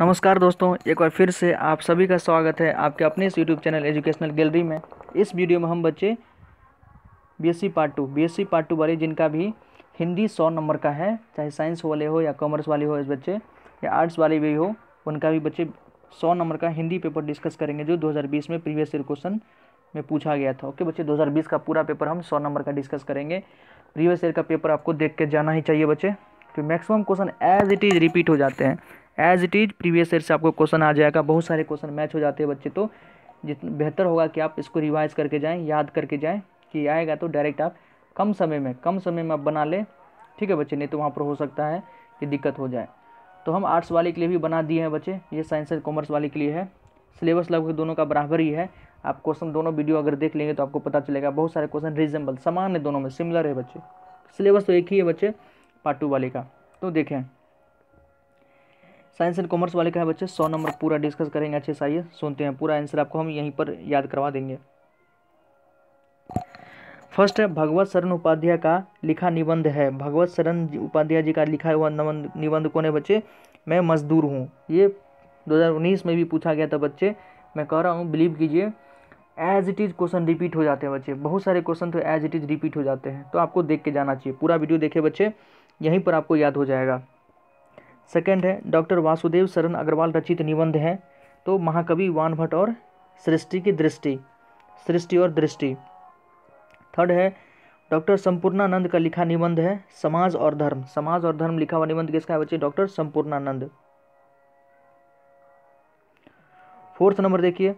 नमस्कार दोस्तों एक बार फिर से आप सभी का स्वागत है आपके अपने इस यूट्यूब चैनल एजुकेशनल गैलरी में इस वीडियो में हम बच्चे BSc part two BSc part two वाले जिनका भी हिंदी सौ नंबर का है चाहे साइंस वाले हो या कॉमर्स वाले हो इस बच्चे या आर्ट्स वाले भी हो उनका भी बच्चे सौ नंबर का हिंदी पेपर डिस्कस करेंगे जो दो में प्रीवियस ईयर क्वेश्चन में पूछा गया था ओके बच्चे दो का पूरा पेपर हम सौ नंबर का डिस्कस करेंगे प्रीवियस ईयर का पेपर आपको देख के जाना ही चाहिए बच्चे क्योंकि maximum question as it is repeat हो जाते हैं as it is previous year से आपको क्वेश्चन आ जाएगा बहुत सारे क्वेश्चन मैच हो जाते हैं बच्चे तो जितना बेहतर होगा कि आप इसको रिवाइज करके जाएँ याद करके जाएँ कि आएगा तो डायरेक्ट आप कम समय में कम समय में आप बना लें ठीक है बच्चे नहीं तो वहाँ पर हो सकता है कि दिक्कत हो जाए तो हम आर्ट्स वाले के लिए भी बना दिए हैं बच्चे ये साइंस एंड कॉमर्स वाले के लिए है सिलेबस लगभग दोनों का बराबर ही है आप क्वेश्चन दोनों वीडियो अगर देख लेंगे तो आपको पता चलेगा बहुत सारे क्वेश्चन रिजनेबल समान है दोनों में सिमिलर है बच्चे सिलेबस तो एक ही है बच्चे पार्ट टू वाले का तो देखें साइंस एंड कॉमर्स वाले का है बच्चे सौ नंबर पूरा डिस्कस करेंगे अच्छे से आइए सुनते हैं पूरा आंसर आपको हम यहीं पर याद करवा देंगे फर्स्ट है भगवत शरण उपाध्याय का लिखा निबंध है भगवत शरण उपाध्याय जी का लिखा हुआ निबंध कौन है बच्चे मैं मजदूर हूँ ये 2019 में भी पूछा गया था बच्चे मैं कह रहा हूँ बिलीव कीजिए as it is question repeat हो जाते हैं बच्चे बहुत सारे क्वेश्चन तो एज इट इज़ रिपीट हो जाते हैं तो आपको देख के जाना चाहिए पूरा वीडियो देखे बच्चे यहीं पर आपको याद हो जाएगा सेकंड है डॉक्टर वासुदेव शरण अग्रवाल रचित निबंध है तो महाकवि वानभट्ट और सृष्टि की दृष्टि सृष्टि और दृष्टि थर्ड है डॉक्टर संपूर्णानंद का लिखा निबंध है समाज और धर्म समाज और धर्म लिखा हुआ निबंध किसका है बच्चे डॉक्टर संपूर्णानंद फोर्थ नंबर देखिए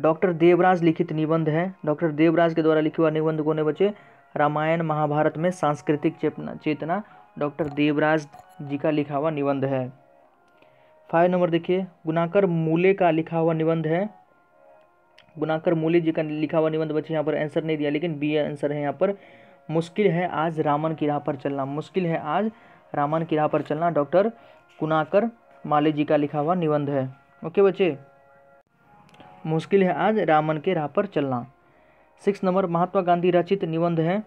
डॉक्टर देवराज लिखित निबंध है डॉक्टर देवराज के द्वारा लिखे हुआ निबंध कौन है बच्चे रामायण महाभारत में सांस्कृतिक चेतना चेतना डॉक्टर देवराज जी का लिखा हुआ निबंध है फाइव नंबर देखिए गुनाकर मूले का लिखा हुआ निबंध है गुनाकर मूले जी का लिखा हुआ निबंध बच्चे यहाँ पर आंसर नहीं दिया लेकिन बी आंसर है यहाँ पर मुश्किल है आज रामन की राह पर चलना मुश्किल है आज रामन की राह पर चलना डॉक्टर गुनाकर माले जी का लिखा हुआ निबंध है ओके बच्चे मुश्किल है आज रामन के राह पर चलना सिक्स नंबर महात्मा गांधी रचित निबंध है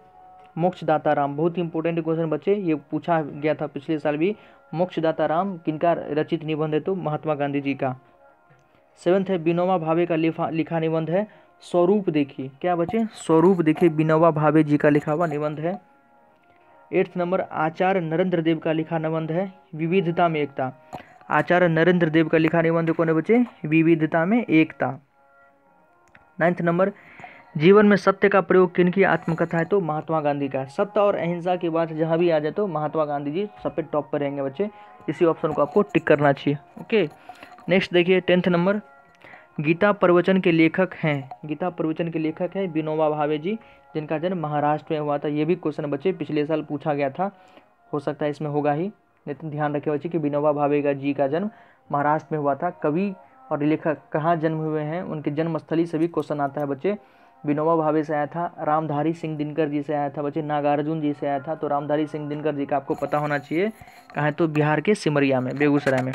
मोक्षदाता राम बहुत ही इंपॉर्टेंट क्वेश्चन बच्चे ये पूछा गया था पिछले साल भी मोक्षदाता राम किनका रचित निबंध है तो महात्मा गांधी जी का सेवन्थ है विनोबा भावे का लिखा लिखा निबंध है स्वरूप देखिए क्या बच्चे स्वरूप देखिए विनोबा भावे जी का लिखा हुआ निबंध है एट्थ नंबर आचार्य नरेंद्र देव का लिखा निबंध है विविधता में एकता आचार्य नरेंद्र देव का लिखा निबंध कौन है बच्चे विविधता में एकता नाइन्थ नंबर जीवन में सत्य का प्रयोग किन की आत्मकथा है तो महात्मा गांधी का सत्य और अहिंसा की बात जहाँ भी आ जाए तो महात्मा गांधी जी सब पे टॉप पर रहेंगे बच्चे इसी ऑप्शन को आपको टिक करना चाहिए ओके नेक्स्ट देखिए टेंथ नंबर गीता प्रवचन के लेखक हैं गीता प्रवचन के लेखक हैं विनोबा भावे जी जिनका जन्म महाराष्ट्र में हुआ था ये भी क्वेश्चन बच्चे पिछले साल पूछा गया था हो सकता है इसमें होगा ही लेकिन ध्यान रखे बच्चे कि विनोबा भावे का जी का जन्म महाराष्ट्र में हुआ था कवि और लेखक कहाँ जन्म हुए हैं उनके जन्मस्थली से भी क्वेश्चन आता है बच्चे विनोबा भावे से आया था रामधारी सिंह दिनकर जी से आया था बच्चे नागार्जुन जी से आया था तो रामधारी सिंह दिनकर जी का आपको पता होना चाहिए कहाँ तो बिहार के सिमरिया में बेगूसराय में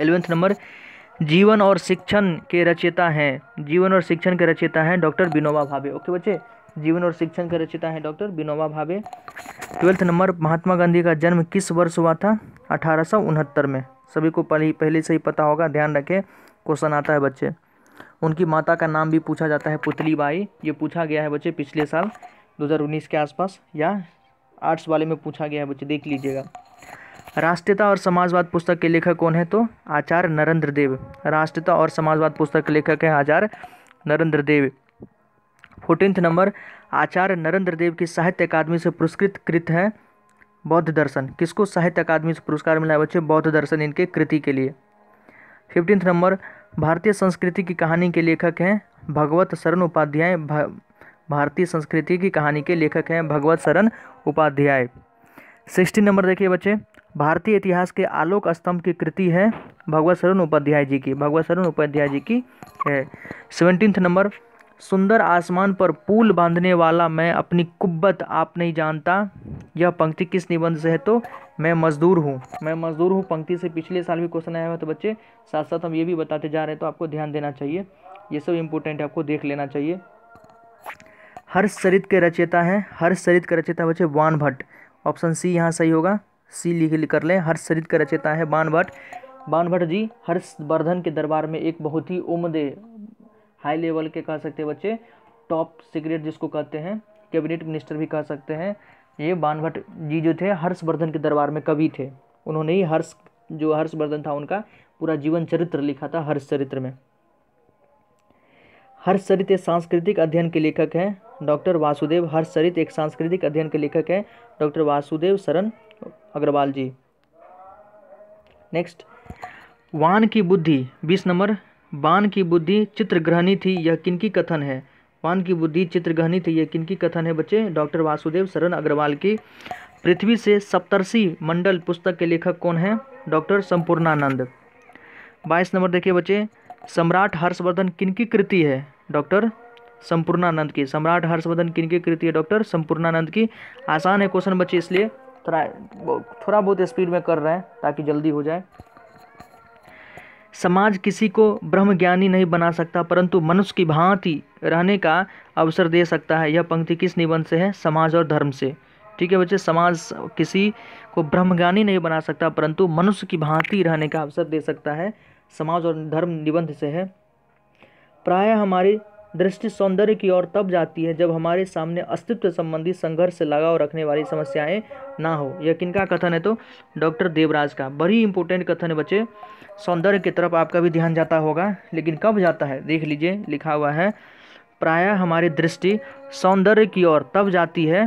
एलेवेंथ नंबर जीवन और शिक्षण के रचयिता हैं जीवन और शिक्षण के रचयिता हैं डॉक्टर विनोबा भावे ओके बच्चे जीवन और शिक्षण के रचयिता हैं डॉक्टर विनोबा भावे ट्वेल्थ नंबर महात्मा गांधी का जन्म किस वर्ष हुआ था अठारह में सभी को पहले पहले से ही पता होगा ध्यान रखें क्वेश्चन आता है बच्चे उनकी माता का नाम भी पूछा जाता है पुतली बाई ये पूछा गया है बच्चे पिछले साल 2019 के आसपास या आर्ट्स वाले में पूछा गया है बच्चे देख लीजिएगा राष्ट्रीयता और समाजवाद पुस्तक के लेखक कौन है तो आचार्य नरेंद्र देव राष्ट्रीयता और समाजवाद पुस्तक के लेखक हैं आचार्य नरेंद्र देव फोर्टीन नंबर आचार्य नरेंद्र देव की साहित्य अकादमी से पुरस्कृत कृत है बौद्ध दर्शन किसको साहित्य अकादमी से पुरस्कार मिला है बच्चे बौद्ध दर्शन इनके कृति के लिए फिफ्टींथ नंबर भारतीय संस्कृति की कहानी के लेखक हैं भगवत शरण उपाध्याय भारतीय संस्कृति की कहानी के लेखक हैं भगवत शरण उपाध्याय सिक्सटीन नंबर देखिए बच्चे भारतीय इतिहास के आलोक स्तंभ की कृति है भगवत शरण उपाध्याय जी की भगवत शरण उपाध्याय जी की है सेवनटीन्थ नंबर सुंदर आसमान पर पुल बांधने वाला मैं अपनी कुब्बत आप नहीं जानता यह पंक्ति किस निबंध से है तो मैं मज़दूर हूँ मैं मज़दूर हूँ पंक्ति से पिछले साल भी क्वेश्चन आया हुआ तो बच्चे साथ साथ हम ये भी बताते जा रहे हैं तो आपको ध्यान देना चाहिए ये सब इम्पोर्टेंट है आपको देख लेना चाहिए हर सरित के रचयिता हैं हर सरित के रचयिता बच्चे वान भट्ट ऑप्शन सी यहाँ सही होगा सी लिख कर लें हर सरित का रचयिता है बान भट्ट बान भट्ट जी हर्षवर्धन के दरबार में एक बहुत ही उमदे हाई लेवल के कह सकते हैं बच्चे टॉप सीक्रेट जिसको कहते हैं कैबिनेट मिनिस्टर भी कह सकते हैं ये बानभट जी जो थे हर्षवर्धन के दरबार में कवि थे उन्होंने ही हर्ष जो हर्षवर्धन था उनका पूरा जीवन चरित्र लिखा था हर्ष चरित्र में हर्ष चरित एक सांस्कृतिक अध्ययन के लेखक हैं डॉक्टर वासुदेव हर्ष चरित एक सांस्कृतिक अध्ययन के लेखक हैं डॉक्टर वासुदेव शरण अग्रवाल जी नेक्स्ट वान की बुद्धि बीस नंबर वान की बुद्धि चित्रग्रहणी थी यह किनकी कथन है वान की बुद्धि चित्रगहनी थी ये किनकी कथन है बच्चे डॉक्टर वासुदेव शरण अग्रवाल की पृथ्वी से सप्तर्षि मंडल पुस्तक के लेखक कौन है डॉक्टर संपूर्णानंद बाईस नंबर देखिए बच्चे सम्राट हर्षवर्धन किनकी कृति है डॉक्टर संपूर्णानंद की सम्राट हर्षवर्धन किनकी कृति है डॉक्टर संपूर्णानंद की आसान है क्वेश्चन बच्चे इसलिए थोड़ा थोड़ा बहुत स्पीड में कर रहे हैं ताकि जल्दी हो जाए समाज किसी को ब्रह्मज्ञानी नहीं बना सकता परंतु मनुष्य की भांति रहने का अवसर दे सकता है यह पंक्ति किस निबंध से है समाज और धर्म से ठीक है बच्चे समाज किसी को ब्रह्मज्ञानी नहीं बना सकता परंतु मनुष्य की भांति रहने का अवसर दे सकता है समाज और धर्म निबंध से है प्राय हमारी दृष्टि सौंदर्य की ओर तब जाती है जब हमारे सामने अस्तित्व संबंधी संघर्ष से लगाव रखने वाली समस्याएं ना हो यह किनका कथन है तो डॉक्टर देवराज का बड़ी इंपॉर्टेंट कथन है बच्चे सौंदर्य की तरफ आपका भी ध्यान जाता होगा लेकिन कब जाता है देख लीजिए लिखा हुआ है प्रायः हमारी दृष्टि सौंदर्य की ओर तब जाती है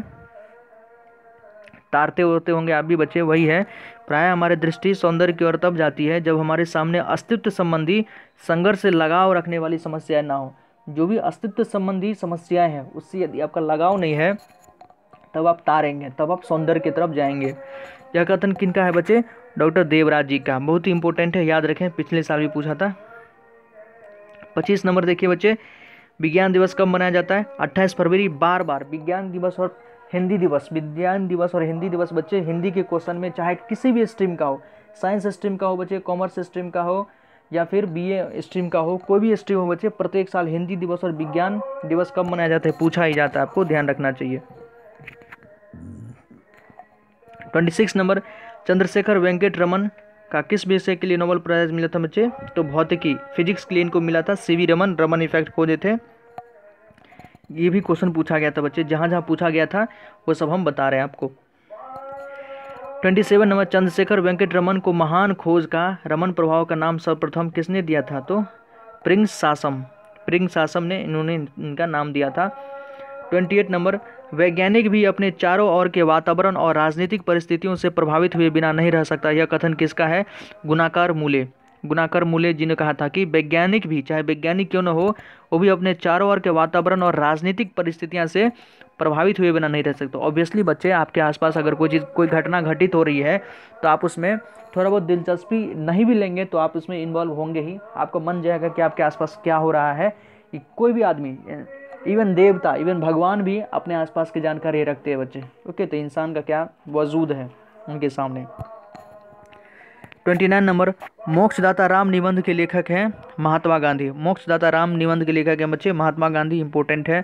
तारते होते होंगे आप भी बच्चे वही है प्राय हमारी दृष्टि सौंदर्य की ओर तब जाती है जब हमारे सामने अस्तित्व संबंधी संघर्ष से लगाव रखने वाली समस्याएं ना हो जो भी अस्तित्व संबंधी समस्याएं हैं उससे यदि आपका लगाव नहीं है तब आप तारेंगे तब आप सौंदर्य की तरफ जाएंगे यह कथन किनका है बच्चे डॉक्टर देवराज जी का बहुत ही इंपॉर्टेंट है याद रखें पिछले साल भी पूछा था पच्चीस नंबर देखिए बच्चे विज्ञान दिवस कब मनाया जाता है अट्ठाईस फरवरी बार बार विज्ञान दिवस और हिंदी दिवस विज्ञान दिवस और हिंदी दिवस बच्चे हिंदी के क्वेश्चन में चाहे किसी भी स्ट्रीम का हो साइंस स्ट्रीम का हो बच्चे कॉमर्स स्ट्रीम का हो या फिर ए स्ट्रीम का हो कोई भी स्ट्रीम हो बच्चे प्रत्येक साल हिंदी दिवस और विज्ञान दिवस कब मनाया जाता है पूछा ही जाता है आपको ध्यान रखना चाहिए twenty six number Chandrasekhara Venkata Raman का किस विषय के लिए नोबल प्राइज मिला था बच्चे तो भौतिकी फिजिक्स के लिए इनको मिला था सी रमन रमन इफेक्ट खोजे थे ये भी क्वेश्चन पूछा गया था बच्चे जहाँ जहाँ पूछा गया था वो सब हम बता रहे हैं आपको twenty seven number Chandrasekhara Venkata Raman को महान खोज का रमन प्रभाव का नाम सर्वप्रथम किसने दिया था तो प्रिंस सासम प्रिंस शासम ने इन्होंने इनका नाम दिया था ट्वेंटी एट नंबर वैज्ञानिक भी अपने चारों ओर के वातावरण और राजनीतिक परिस्थितियों से प्रभावित हुए बिना नहीं रह सकता यह कथन किसका है गुनाकार मूल्य गुनाकर मूल्य जी ने कहा था कि वैज्ञानिक भी चाहे वैज्ञानिक क्यों न हो वो भी अपने चारों ओर के वातावरण और राजनीतिक परिस्थितियां से प्रभावित हुए बिना नहीं रह सकते ऑब्वियसली बच्चे आपके आसपास अगर कोई चीज़ कोई घटना घटित हो रही है तो आप उसमें थोड़ा बहुत दिलचस्पी नहीं भी लेंगे तो आप उसमें इन्वॉल्व होंगे ही आपका मन जाएगा कि आपके आसपास क्या हो रहा है कि कोई भी आदमी इवन देवता इवन भगवान भी अपने आसपास की जानकारी रखते हैं बच्चे ओके तो इंसान का क्या वजूद है उनके सामने ट्वेंटी नाइन नंबर मोक्षदाता राम निबंध के लेखक हैं महात्मा गांधी मोक्षदाता राम निबंध के लेखक हैं बच्चे महात्मा गांधी इंपॉर्टेंट है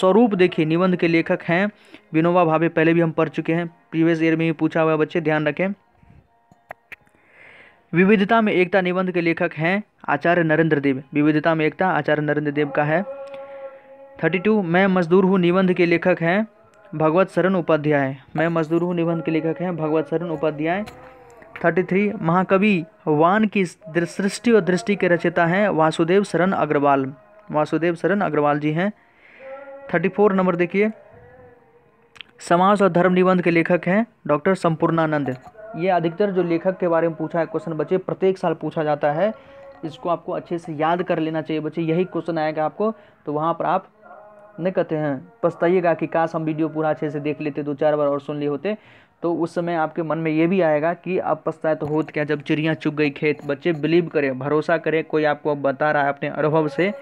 स्वरूप देखिए निबंध के लेखक हैं विनोबा भावे पहले भी हम पढ़ चुके हैं प्रीवियस ईयर में भी पूछा हुआ बच्चे ध्यान रखें विविधता में एकता निबंध के लेखक हैं आचार्य नरेंद्र देव विविधता में एकता आचार्य नरेंद्र देव का है थर्टी टू मैं मजदूर हूँ निबंध के लेखक हैं भगवत शरण उपाध्याय मैं मजदूर हूँ निबंध के लेखक हैं भगवत शरण उपाध्याय थर्टी थ्री महाकवि वान की सृष्टि और दृष्टि के रचयिता हैं वासुदेव शरण अग्रवाल वासुदेव शरण अग्रवाल जी हैं थर्टी फोर नंबर देखिए समाज और धर्म निबंध के लेखक हैं डॉक्टर संपूर्णानंद ये अधिकतर जो लेखक के बारे में पूछा है क्वेश्चन बच्चे प्रत्येक साल पूछा जाता है इसको आपको अच्छे से याद कर लेना चाहिए बच्चे यही क्वेश्चन आएगा आपको तो वहाँ पर आप नहीं कहते हैं पछताइएगा कि काश हम वीडियो पूरा अच्छे से देख लेते दो चार बार और सुन लिए होते तो उस समय आपके मन में ये भी आएगा कि अब पछताए तो होत क्या जब चिड़िया चुग गई खेत बच्चे बिलीव करें भरोसा करें कोई आपको अब बता रहा है अपने अनुभव से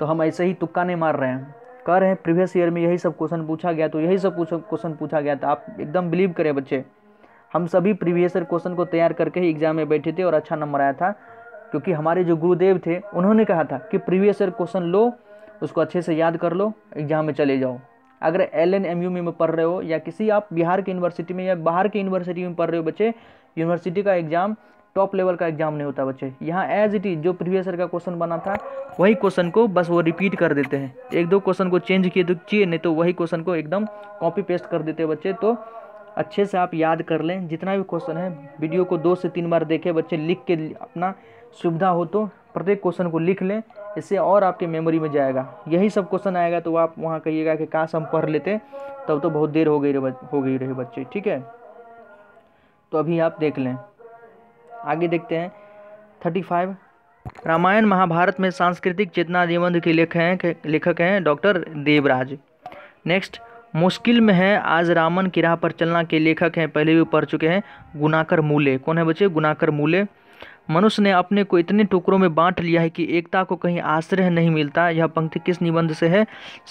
तो हम ऐसे ही तुक्का नहीं मार रहे हैं कह रहे हैं प्रीवियस ईयर में यही सब क्वेश्चन पूछा गया तो यही सब क्वेश्चन पूछा गया था तो आप एकदम बिलीव करें बच्चे हम सभी प्रीवियस ईयर क्वेश्चन को तैयार करके ही एग्जाम में बैठे थे और अच्छा नंबर आया था क्योंकि हमारे जो गुरुदेव थे उन्होंने कहा था कि प्रीवियस ईयर क्वेश्चन लो उसको अच्छे से याद कर लो एग्जाम में चले जाओ अगर एल एन एम यू में पढ़ रहे हो या किसी आप बिहार के यूनिवर्सिटी में या बाहर के यूनिवर्सिटी में पढ़ रहे हो बच्चे यूनिवर्सिटी का एग्ज़ाम टॉप लेवल का एग्जाम नहीं होता बच्चे यहाँ एज इट इज़ जो प्रीवियस ईयर का क्वेश्चन बना था वही क्वेश्चन को बस वो रिपीट कर देते हैं एक दो क्वेश्चन को चेंज किए तो चाहिए नहीं तो वही क्वेश्चन को एकदम कॉपी पेस्ट कर देते हैं बच्चे तो अच्छे से आप याद कर लें जितना भी क्वेश्चन है वीडियो को दो से तीन बार देखें बच्चे लिख के अपना सुविधा हो तो प्रत्येक क्वेश्चन को लिख लें इससे और आपके मेमोरी में जाएगा यही सब क्वेश्चन आएगा तो आप वहाँ कहिएगा कि काश हम पढ़ लेते तब तो बहुत देर हो गई हो गई रही बच्चे ठीक है तो अभी आप देख लें आगे देखते हैं थर्टी फाइव रामायण महाभारत में सांस्कृतिक चेतना निबंध के लेखक हैं लेखक हैं डॉक्टर देवराज नेक्स्ट मुश्किल में है आज रामन की राह पर चलना के लेखक हैं पहले भी पढ़ चुके हैं गुनाकर मूले कौन है बच्चे गुनाकर मूले मनुष्य ने अपने को इतने टुकड़ों में बांट लिया है कि एकता को कहीं आश्रय नहीं मिलता यह पंक्ति किस निबंध से है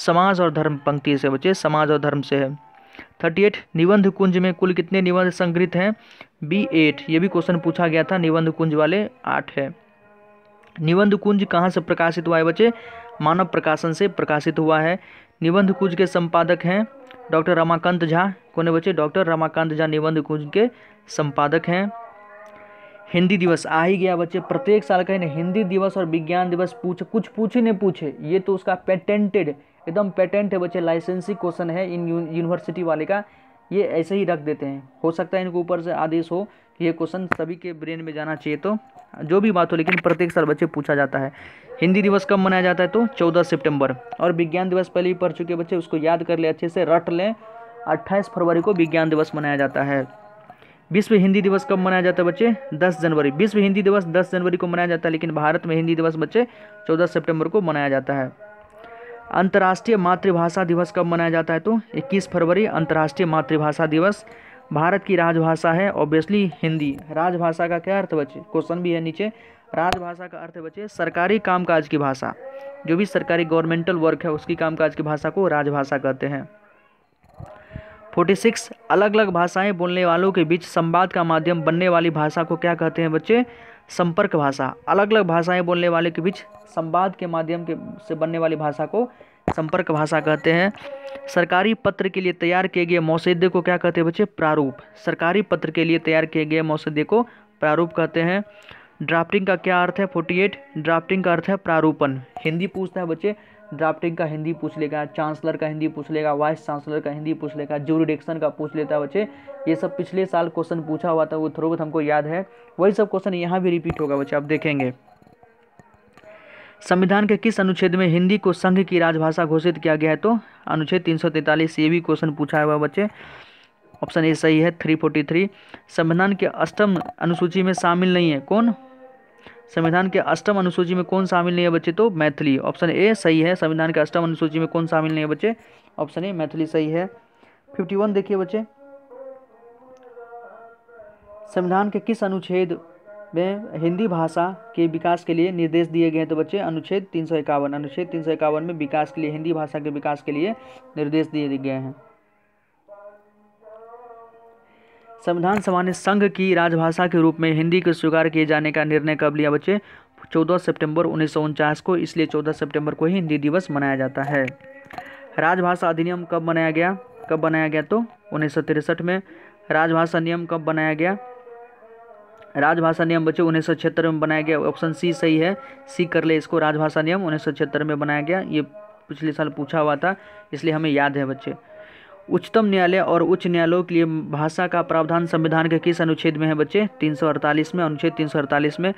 समाज और धर्म पंक्ति से बचे समाज और धर्म से है थर्टी एट निबंध कुंज में कुल कितने निबंध संग्रहित हैं बी एट ये भी क्वेश्चन पूछा गया था निबंध कुंज वाले आठ है निबंध कुंज कहाँ से प्रकाशित हुआ है बच्चे मानव प्रकाशन से प्रकाशित हुआ है निबंध कुंज के संपादक हैं डॉक्टर रमाकांत झा कौन बच्चे डॉक्टर रमाकांत झा निबंध कुंज के संपादक हैं हिंदी दिवस आ ही गया बच्चे प्रत्येक साल का हिंदी दिवस और विज्ञान दिवस पूछे कुछ पूछे नहीं पूछे ये तो उसका पेटेंटेड एकदम पेटेंट है बच्चे लाइसेंसी क्वेश्चन है इन यूनिवर्सिटी वाले का ये ऐसे ही रख देते हैं हो सकता है इनके ऊपर से आदेश हो कि ये क्वेश्चन सभी के ब्रेन में जाना चाहिए तो जो भी बात हो लेकिन प्रत्येक साल बच्चे पूछा जाता है हिंदी दिवस कब मनाया जाता है तो 14 सितंबर और विज्ञान दिवस पहले ही पढ़ चुके बच्चे उसको याद कर ले अच्छे से रट लें अट्ठाईस फरवरी को विज्ञान दिवस मनाया जाता है विश्व हिंदी दिवस कब मनाया जाता है बच्चे 10 जनवरी विश्व हिंदी दिवस 10 जनवरी को मनाया जाता है लेकिन भारत में हिंदी दिवस बच्चे 14 सितंबर को मनाया जाता है अंतर्राष्ट्रीय मातृभाषा दिवस कब मनाया जाता है तो 21 फरवरी अंतर्राष्ट्रीय मातृभाषा दिवस भारत की राजभाषा है ऑब्वियसली हिंदी राजभाषा का क्या अर्थ बच्चे क्वेश्चन भी है नीचे राजभाषा का अर्थ बच्चे सरकारी कामकाज की भाषा जो भी सरकारी गवर्नमेंटल वर्क है उसकी कामकाज की भाषा को राजभाषा कहते हैं 46 अलग अलग भाषाएं बोलने वालों के बीच संवाद का माध्यम बनने वाली भाषा को क्या कहते हैं बच्चे संपर्क भाषा अलग अलग भाषाएं बोलने वाले के बीच संवाद के माध्यम के से बनने वाली भाषा को संपर्क भाषा कहते हैं सरकारी पत्र के लिए तैयार किए गए मौसदे को क्या कहते हैं बच्चे प्रारूप सरकारी पत्र के लिए तैयार किए गए मौसदे को प्रारूप कहते हैं ड्राफ्टिंग का क्या अर्थ है 48 ड्राफ्टिंग का अर्थ है प्रारूपण हिंदी पूछता है बच्चे ड्राफ्टिंग का हिंदी पूछ लेगा चांसलर का हिंदी पूछ लेगा वाइस चांसलर का हिंदी पूछ लेगा जूरिडिक्शन का पूछ लेता है बच्चे ये सब पिछले साल क्वेश्चन पूछा हुआ था वो थोड़ा बहुत हमको याद है वही सब क्वेश्चन यहाँ भी रिपीट होगा बच्चे आप देखेंगे संविधान के किस अनुच्छेद में हिंदी को संघ की राजभाषा घोषित किया गया है तो अनुच्छेद तीन सौ ये भी क्वेश्चन पूछा हुआ बच्चे ऑप्शन ए सही है थ्री फोर्टी थ्री संविधान के अष्टम अनुसूची में शामिल नहीं है कौन संविधान के अष्टम अनुसूची में कौन शामिल नहीं है बच्चे तो मैथिली ऑप्शन ए सही है संविधान के अष्टम अनुसूची में कौन शामिल नहीं है बच्चे ऑप्शन ए मैथिली सही है फिफ्टी वन देखिए बच्चे संविधान के किस अनुच्छेद में हिंदी भाषा के विकास के लिए निर्देश दिए गए तो बच्चे अनुच्छेद तीन सौ इक्यावन अनुच्छेद तीन सौ इक्यावन में विकास के लिए हिंदी भाषा के विकास के लिए निर्देश दिए गए हैं संविधान सभा ने संघ की राजभाषा के रूप में हिंदी के स्वीकार किए जाने का निर्णय कब लिया बच्चे 14 सितंबर उन्नीस को इसलिए 14 सितंबर को ही हिंदी दिवस मनाया जाता है राजभाषा अधिनियम कब बनाया गया कब बनाया गया तो उन्नीस में राजभाषा नियम कब बनाया गया राजभाषा नियम बच्चे उन्नीस में बनाया गया ऑप्शन सी सही है सी कर ले इसको राजभाषा नियम उन्नीस में बनाया गया ये पिछले साल पूछा हुआ था इसलिए हमें याद है बच्चे उच्चतम न्यायालय और उच्च न्यायालयों के लिए भाषा का प्रावधान संविधान के किस अनुच्छेद में है बच्चे 348 में अनुच्छेद 348 में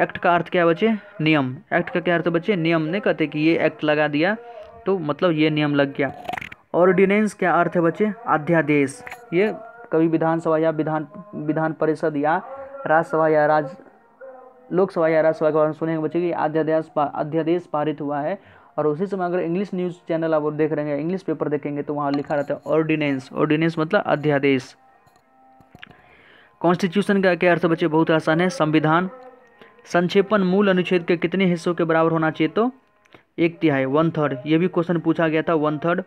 एक्ट का अर्थ क्या है बच्चे नियम एक्ट का क्या अर्थ है बच्चे नियम नहीं कहते कि ये एक्ट लगा दिया तो मतलब ये नियम लग गया ऑर्डिनेंस क्या अर्थ है बच्चे अध्यादेश ये कभी विधानसभा या विधान विधान परिषद या राज्यसभा या राज लोकसभा या राज्यसभा के बारे में सुनेंगे बच्चे कि अध्यादेश अध्यादेश पारित हुआ है और उसी समय अगर इंग्लिश न्यूज़ चैनल आप देख रहे हैं इंग्लिश पेपर देखेंगे तो वहाँ लिखा रहता है ऑर्डिनेंस ऑर्डिनेंस मतलब अध्यादेश कॉन्स्टिट्यूशन का क्या अर्थ बच्चे बहुत आसान है संविधान संक्षेपण मूल अनुच्छेद के कितने हिस्सों के बराबर होना चाहिए तो एक तिहाई वन थर्ड ये भी क्वेश्चन पूछा गया था वन थर्ड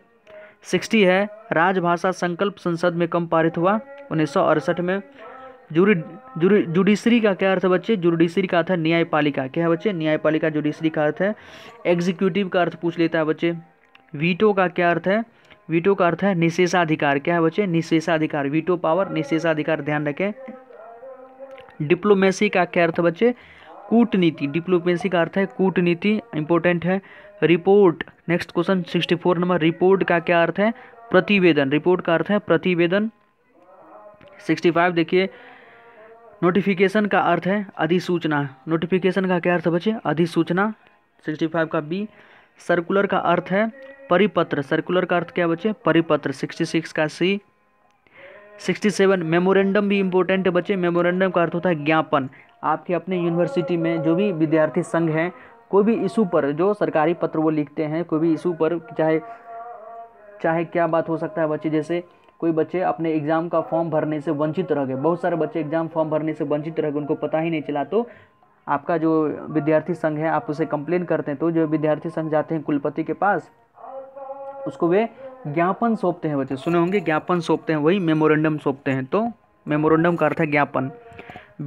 सिक्सटी है राजभाषा संकल्प संसद में कम पारित हुआ उन्नीस में जुरी जुरी जुडिशरी का क्या अर्थ है बच्चे जुडिशरी का अर्थ है न्यायपालिका क्या है बच्चे न्यायपालिका जुडिशरी का अर्थ है एग्जीक्यूटिव का अर्थ पूछ लेता है बच्चे वीटो का क्या अर्थ है वीटो का अर्थ है निशेषाधिकार क्या है बच्चे निशेषाधिकार वीटो पावर निशेषाधिकार ध्यान रखें डिप्लोमेसी का क्या अर्थ बच्चे कूटनीति डिप्लोमेसी का अर्थ है कूटनीति इंपॉर्टेंट है report next question sixty four number report का क्या अर्थ है प्रतिवेदन रिपोर्ट का अर्थ है प्रतिवेदन सिक्सटी फाइव देखिए नोटिफिकेशन का अर्थ है अधिसूचना नोटिफिकेशन का क्या अर्थ है बच्चे अधिसूचना सिक्सटी फाइव का बी सर्कुलर का अर्थ है परिपत्र सर्कुलर का अर्थ क्या बच्चे परिपत्र सिक्सटी सिक्स का सी सिक्सटी सेवन मेमोरेंडम भी इम्पोर्टेंट है बच्चे मेमोरेंडम का अर्थ होता है ज्ञापन आपके अपने यूनिवर्सिटी में जो भी विद्यार्थी संघ हैं कोई भी इशू पर जो सरकारी पत्र वो लिखते हैं कोई भी इशू पर चाहे चाहे क्या बात हो सकता है बच्चे जैसे कोई बच्चे अपने एग्ज़ाम का फॉर्म भरने से वंचित रह गए बहुत सारे बच्चे एग्ज़ाम फॉर्म भरने से वंचित रह गए उनको पता ही नहीं चला तो आपका जो विद्यार्थी संघ है आप उसे कंप्लेन करते हैं तो जो विद्यार्थी संघ जाते हैं कुलपति के पास उसको वे ज्ञापन सौंपते हैं बच्चे सुने होंगे ज्ञापन सौंपते हैं वही मेमोरेंडम सौंपते हैं तो मेमोरेंडम का अर्थ है ज्ञापन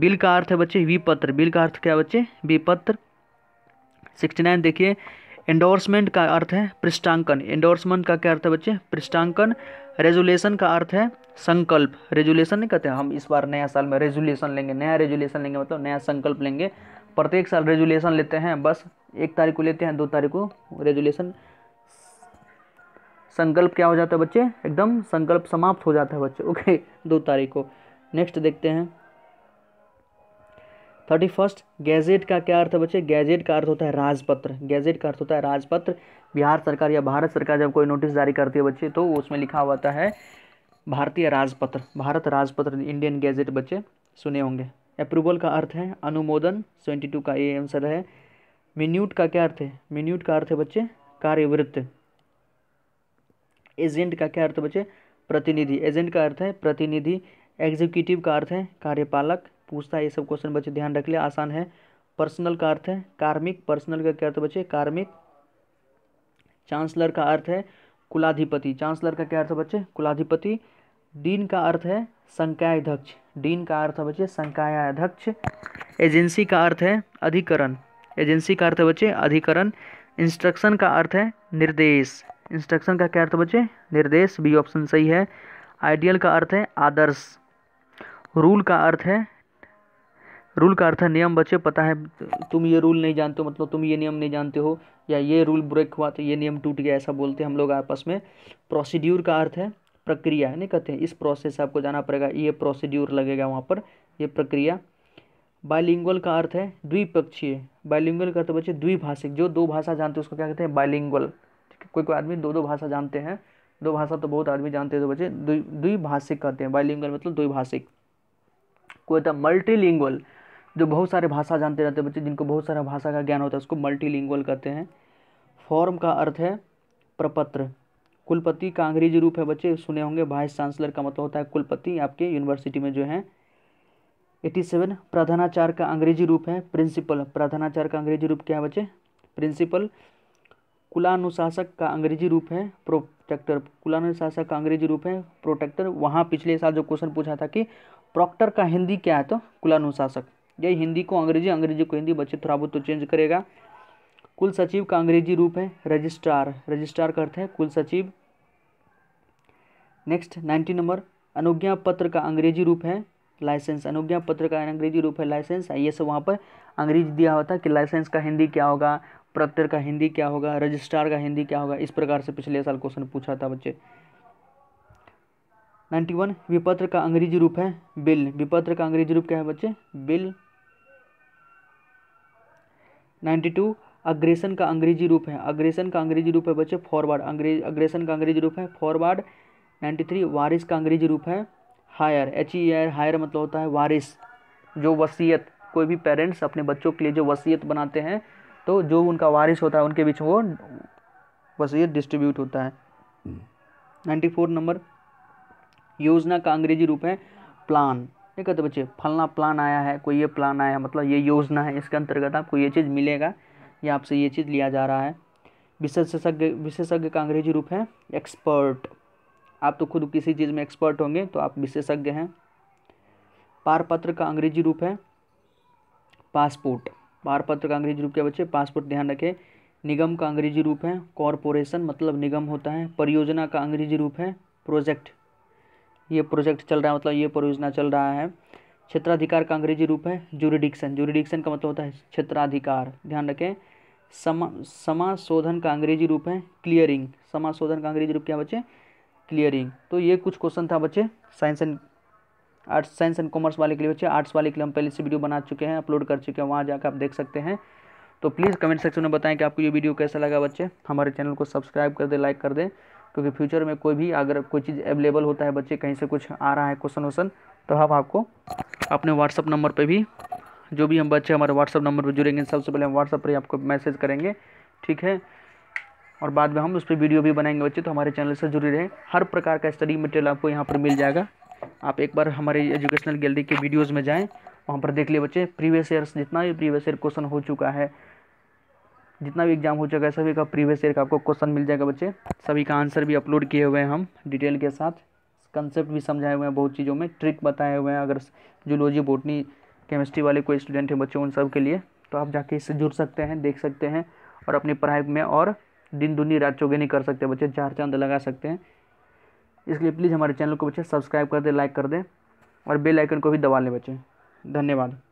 बिल का अर्थ है बच्चे विपत्र बिल का अर्थ क्या बच्चे विपत्र सिक्सटी नाइन देखिए एंडोर्समेंट का अर्थ है पृष्ठांकन एंडोर्समेंट का क्या अर्थ है बच्चे पृष्ठांकन रेजुलेशन का अर्थ है संकल्प रेजुलेशन नहीं कहते हम इस बार नया साल में रेजुलेशन लेंगे नया रेजुलेशन लेंगे मतलब नया संकल्प लेंगे प्रत्येक साल रेजुलेशन लेते हैं बस एक तारीख को लेते हैं दो तारीख को रेजुलेशन संकल्प क्या हो जाता है बच्चे एकदम संकल्प समाप्त हो जाता है बच्चे ओके दो तारीख को नेक्स्ट देखते हैं थर्टी फर्स्ट गैजेट का क्या अर्थ है बच्चे गैजेट का अर्थ होता है राजपत्र गैजेट का अर्थ होता है राजपत्र बिहार सरकार या भारत सरकार जब कोई नोटिस जारी करती है बच्चे तो उसमें लिखा हुआ है भारतीय राजपत्र भारत राजपत्र इंडियन गैजेट बच्चे सुने होंगे अप्रूवल का अर्थ है अनुमोदन ट्वेंटी टू का ए आंसर है मिन्यूट का क्या अर्थ है मिन्यूट का अर्थ है बच्चे कार्यवृत्त एजेंट का क्या अर्थ है बच्चे प्रतिनिधि एजेंट का अर्थ है प्रतिनिधि एग्जीक्यूटिव का अर्थ है कार्यपालक पूछता है ये सब क्वेश्चन बच्चे ध्यान रख ले आसान है पर्सनल का अर्थ है कार्मिक पर्सनल का क्या अर्थ बच्चे कार्मिक चांसलर का अर्थ है कुलाधिपति चांसलर का क्या अर्थ है बच्चे कुलाधिपति डीन का अर्थ है संकायाध्यक्ष डीन का अर्थ है बच्चे संकायाध्यक्ष एजेंसी का अर्थ है अधिकरण एजेंसी का अर्थ है बच्चे अधिकरण इंस्ट्रक्शन का अर्थ है निर्देश इंस्ट्रक्शन का क्या अर्थ बच्चे निर्देश बी ऑप्शन सही है आइडियल का अर्थ है आदर्श रूल का अर्थ है रूल का अर्थ है नियम बच्चे पता है तुम ये रूल नहीं जानते हो मतलब तुम ये नियम नहीं जानते हो या ये रूल ब्रेक हुआ तो ये नियम टूट गया ऐसा बोलते हैं हम लोग आपस में प्रोसीड्यूर का अर्थ है प्रक्रिया है नहीं कहते हैं इस प्रोसेस से आपको जाना पड़ेगा ये प्रोसीड्यूर लगेगा वहाँ पर ये प्रक्रिया बायलिंगुअल का अर्थ है द्विपक्षीय बायलिंगल का अर्थ बच्चे द्विभाषिक जो दो भाषा जानते हैं उसको क्या कहते हैं ठीक है कोई कोई आदमी दो दो भाषा जानते हैं दो भाषा तो बहुत आदमी जानते हैं तो बच्चे द्विभाषिक कहते हैं बायलिंगुअल मतलब द्विभाषिक कोई होता है मल्टीलिंगुअल जो बहुत सारे भाषा जानते रहते हैं बच्चे जिनको बहुत सारा भाषा का ज्ञान होता है उसको मल्टीलिंगुअल कहते हैं फॉर्म का अर्थ है प्रपत्र कुलपति का अंग्रेजी रूप है बच्चे सुने होंगे वाइस चांसलर का मतलब होता है कुलपति आपके यूनिवर्सिटी में जो है एटी सेवन प्रधानाचार्य का अंग्रेजी रूप है प्रिंसिपल प्रधानाचार्य का अंग्रेजी रूप क्या है बच्चे प्रिंसिपल कुलानुशासक का अंग्रेजी रूप है प्रोटेक्टर कुलानुशासक का अंग्रेजी रूप है प्रोटेक्टर वहाँ पिछले साल जो क्वेश्चन पूछा था कि प्रोक्टर का हिंदी क्या है तो कुलानुशासक यह हिंदी को अंग्रेजी अंग्रेजी को हिंदी बच्चे थोड़ा बहुत तो चेंज करेगा कुल सचिव का अंग्रेजी रूप है रजिस्ट्रार रजिस्ट्रार का अर्थ है कुल सचिव नेक्स्ट नाइन्टी नंबर अनुज्ञा पत्र का अंग्रेजी रूप है लाइसेंस अनुज्ञा पत्र का अंग्रेजी रूप है लाइसेंस ये सब वहाँ पर अंग्रेजी दिया होता है कि लाइसेंस का हिंदी क्या होगा प्रत्यर का हिंदी क्या होगा रजिस्ट्रार का हिंदी क्या होगा इस प्रकार से पिछले साल क्वेश्चन पूछा था बच्चे नाइन्टी वन विपत्र का अंग्रेजी रूप है बिल विपत्र का अंग्रेजी रूप क्या है बच्चे बिल नाइन्टी टू अग्रेशन का अंग्रेजी रूप है अग्रेशन का अंग्रेजी रूप है बच्चे फॉरवर्ड अंग्रेज अग्रेशन का अंग्रेजी रूप है फॉरवर्ड नाइन्टी थ्री वारिस का अंग्रेजी रूप है hire H E R hire मतलब होता है वारिस जो वसीयत कोई भी पेरेंट्स अपने बच्चों के लिए जो वसीयत बनाते हैं तो जो उनका वारिस होता है उनके बीच वो वसीयत डिस्ट्रीब्यूट होता है हम्म। नाइन्टी फोर नंबर योजना का अंग्रेजी रूप है प्लान नहीं कहते बच्चे फलना प्लान आया है कोई ये प्लान आया है मतलब ये योजना है इसके अंतर्गत आपको ये चीज़ मिलेगा या आपसे ये चीज़ लिया जा रहा है विशेषज्ञ विशेषज्ञ का अंग्रेजी रूप है एक्सपर्ट आप तो खुद किसी चीज़ में एक्सपर्ट होंगे तो आप विशेषज्ञ हैं पारपत्र का अंग्रेजी रूप है पासपोर्ट पारपत्र का अंग्रेजी रूप क्या बच्चे पासपोर्ट ध्यान रखें निगम का अंग्रेजी रूप है कॉरपोरेशन मतलब निगम होता है परियोजना का अंग्रेजी रूप है प्रोजेक्ट ये प्रोजेक्ट चल रहा है मतलब ये परियोजना चल रहा है क्षेत्राधिकार का अंग्रेजी रूप है जूरिडिक्शन जूरिडिक्शन का मतलब होता है क्षेत्राधिकार ध्यान रखें समा समाशोधन का अंग्रेजी रूप है क्लियरिंग समाशोधन का अंग्रेजी रूप क्या बच्चे क्लियरिंग तो ये कुछ क्वेश्चन था बच्चे science and arts science and commerce वाले के लिए बच्चे आर्ट्स वाले के लिए हम पहले से वीडियो बना चुके हैं अपलोड कर चुके हैं वहाँ जाकर आप देख सकते हैं तो प्लीज़ कमेंट सेक्शन में बताएं कि आपको ये वीडियो कैसा लगा बच्चे हमारे चैनल को सब्सक्राइब कर दें लाइक कर दें क्योंकि फ्यूचर में कोई भी अगर कोई चीज़ अवेलेबल होता है बच्चे कहीं से कुछ आ रहा है क्वेश्चन वोशन तो हम आपको अपने व्हाट्सअप नंबर पर भी जो भी हम बच्चे हमारे व्हाट्सअप नंबर पर जुड़ेंगे सबसे पहले हम व्हाट्सअप पर ही आपको मैसेज करेंगे ठीक है और बाद में हम उस पर वीडियो भी बनाएंगे बच्चे तो हमारे चैनल से जुड़े रहें हर प्रकार का स्टडी मटेरियल आपको यहाँ पर मिल जाएगा आप एक बार हमारे एजुकेशनल गैलरी के वीडियोज़ में जाएँ वहाँ पर देख लिए बच्चे प्रीवियस ईयर्स जितना भी प्रीवियस ईयर क्वेश्चन हो चुका है जितना भी एग्जाम हो चुका है सभी का प्रीवियस ईयर का आपको क्वेश्चन मिल जाएगा बच्चे सभी का आंसर भी अपलोड किए हुए हैं हम डिटेल के साथ कंसेप्ट भी समझाए हुए हैं बहुत चीज़ों में ट्रिक बताए हुए हैं अगर जूलॉजी बोटनी केमिस्ट्री वाले कोई स्टूडेंट हैं बच्चे उन सब के लिए तो आप जाके इससे जुड़ सकते हैं देख सकते हैं और अपनी पढ़ाई में और दिन दुनी रात चौगनी कर सकते हैं बच्चे चार चांद लगा सकते हैं इसलिए प्लीज़ हमारे चैनल को बच्चे सब्सक्राइब कर दें लाइक कर दें और बेल आइकन को भी दबा लें बच्चे धन्यवाद